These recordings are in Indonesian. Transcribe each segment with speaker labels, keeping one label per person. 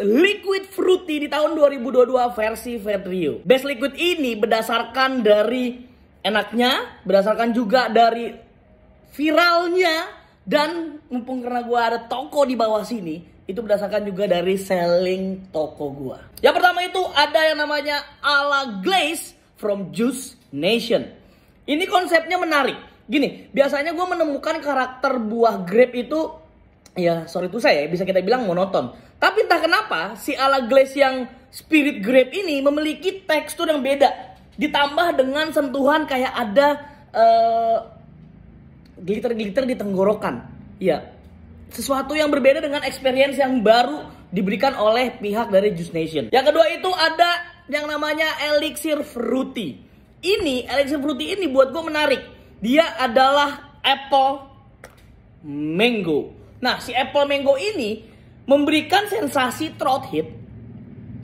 Speaker 1: Liquid Fruity di tahun 2022 versi Fedrio. Best Liquid ini berdasarkan dari enaknya, berdasarkan juga dari viralnya dan mumpung karena gue ada toko di bawah sini, itu berdasarkan juga dari selling toko gue. Yang pertama itu ada yang namanya ala glaze from Juice Nation. Ini konsepnya menarik. Gini, biasanya gue menemukan karakter buah grape itu ya sorry itu saya bisa kita bilang monoton. Tapi entah kenapa si ala glaze yang spirit grape ini memiliki tekstur yang beda. Ditambah dengan sentuhan kayak ada glitter eh, glitter-glitter di tenggorokan. Ya, sesuatu yang berbeda dengan experience yang baru diberikan oleh pihak dari Juice Nation. Yang kedua itu ada yang namanya elixir fruity. Ini elixir fruity ini buat gue menarik. Dia adalah apple mango Nah, si apple mango ini memberikan sensasi throat hit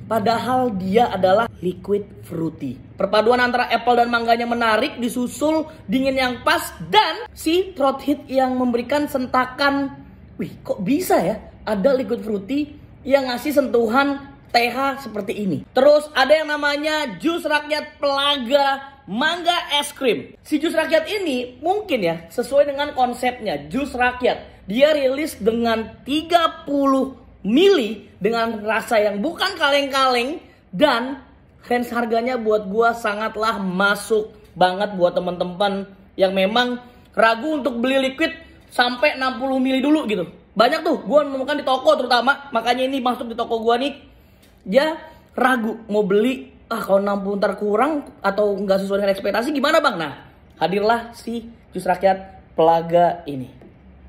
Speaker 1: padahal dia adalah liquid fruity. Perpaduan antara apple dan mangganya menarik, disusul dingin yang pas dan si throat hit yang memberikan sentakan. Wih, kok bisa ya? Ada liquid fruity yang ngasih sentuhan TH seperti ini. Terus ada yang namanya jus rakyat pelaga mangga es krim. Si jus rakyat ini mungkin ya sesuai dengan konsepnya jus rakyat. Dia rilis dengan 30 mili dengan rasa yang bukan kaleng-kaleng dan range harganya buat gua sangatlah masuk banget buat teman-teman yang memang ragu untuk beli liquid sampai 60 mili dulu gitu. Banyak tuh gua menemukan di toko terutama makanya ini masuk di toko gua nih. Dia ragu mau beli ah kalau nampu ntar kurang atau nggak sesuai dengan ekspektasi gimana bang? Nah hadirlah si jus rakyat pelaga ini.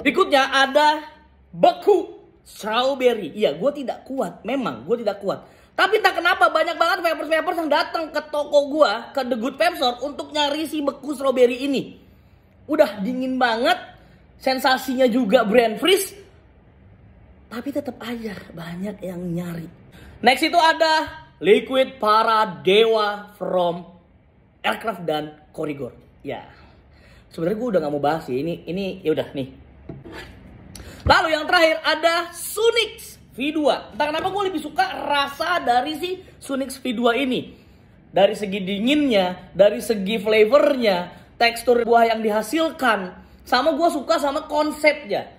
Speaker 1: Berikutnya ada beku strawberry. Iya gue tidak kuat, memang gue tidak kuat. Tapi tak kenapa banyak banget vapers-vapers yang datang ke toko gue ke The Good Vapor untuk nyari si beku strawberry ini. Udah dingin banget, sensasinya juga brand freeze. Tapi tetap aja banyak yang nyari. Next itu ada Liquid para dewa from aircraft dan korigor. Ya. Sebenarnya gue udah nggak mau bahas sih. Ini ini ya udah nih. Lalu yang terakhir ada Sunix V2. Entah kenapa gue lebih suka rasa dari si Sunix V2 ini. Dari segi dinginnya, dari segi flavornya, tekstur buah yang dihasilkan, sama gue suka sama konsepnya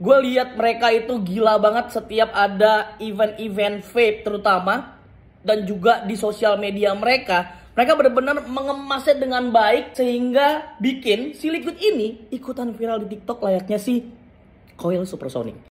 Speaker 1: gue lihat mereka itu gila banget setiap ada event-event vape terutama dan juga di sosial media mereka, mereka benar-benar mengemasnya dengan baik sehingga bikin si liquid ini ikutan viral di TikTok layaknya si Coil Supersonic.